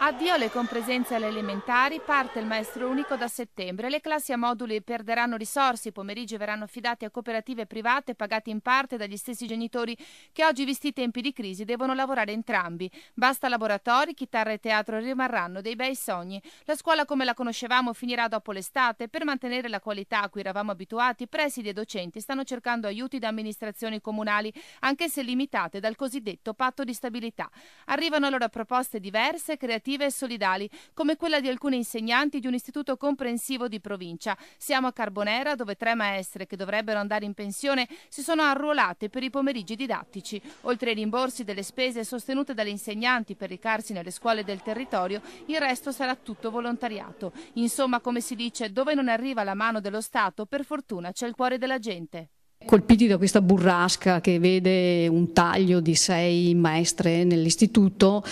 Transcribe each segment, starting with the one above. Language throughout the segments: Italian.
Addio alle compresenze alle elementari, parte il maestro unico da settembre. Le classi a moduli perderanno risorse, i pomeriggi verranno affidati a cooperative private pagate in parte dagli stessi genitori che oggi, visti i tempi di crisi, devono lavorare entrambi. Basta laboratori, chitarra e teatro rimarranno dei bei sogni. La scuola come la conoscevamo finirà dopo l'estate. Per mantenere la qualità a cui eravamo abituati, presidi e docenti stanno cercando aiuti da amministrazioni comunali, anche se limitate dal cosiddetto patto di stabilità. Arrivano allora proposte diverse, creative attive e solidali, come quella di alcuni insegnanti di un istituto comprensivo di provincia. Siamo a Carbonera, dove tre maestre che dovrebbero andare in pensione si sono arruolate per i pomeriggi didattici. Oltre ai rimborsi delle spese sostenute dalle insegnanti per ricarsi nelle scuole del territorio, il resto sarà tutto volontariato. Insomma, come si dice, dove non arriva la mano dello Stato, per fortuna c'è il cuore della gente colpiti da questa burrasca che vede un taglio di sei maestre nell'istituto,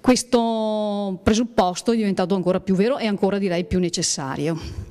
questo presupposto è diventato ancora più vero e ancora direi più necessario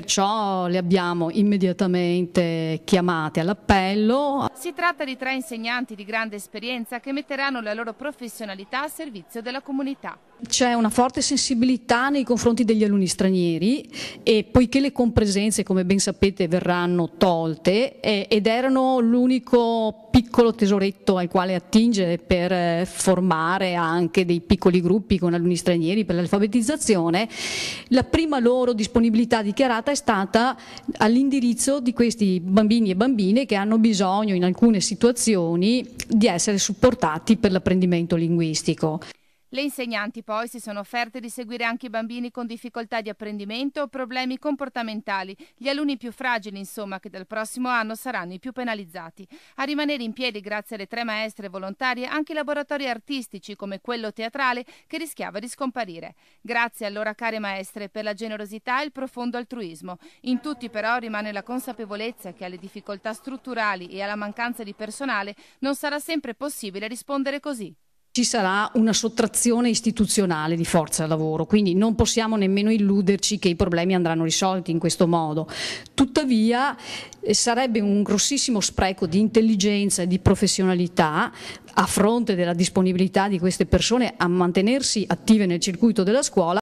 perciò le abbiamo immediatamente chiamate all'appello. Si tratta di tre insegnanti di grande esperienza che metteranno la loro professionalità a servizio della comunità. C'è una forte sensibilità nei confronti degli alunni stranieri e poiché le compresenze, come ben sapete, verranno tolte eh, ed erano l'unico piccolo tesoretto al quale attingere per eh, formare anche dei piccoli gruppi con alunni stranieri per l'alfabetizzazione, la prima loro disponibilità dichiarata è stata all'indirizzo di questi bambini e bambine che hanno bisogno in alcune situazioni di essere supportati per l'apprendimento linguistico. Le insegnanti poi si sono offerte di seguire anche i bambini con difficoltà di apprendimento o problemi comportamentali, gli alunni più fragili insomma che dal prossimo anno saranno i più penalizzati. A rimanere in piedi grazie alle tre maestre volontarie anche i laboratori artistici come quello teatrale che rischiava di scomparire. Grazie allora care maestre per la generosità e il profondo altruismo. In tutti però rimane la consapevolezza che alle difficoltà strutturali e alla mancanza di personale non sarà sempre possibile rispondere così ci sarà una sottrazione istituzionale di forza lavoro, quindi non possiamo nemmeno illuderci che i problemi andranno risolti in questo modo. Tuttavia eh, sarebbe un grossissimo spreco di intelligenza e di professionalità a fronte della disponibilità di queste persone a mantenersi attive nel circuito della scuola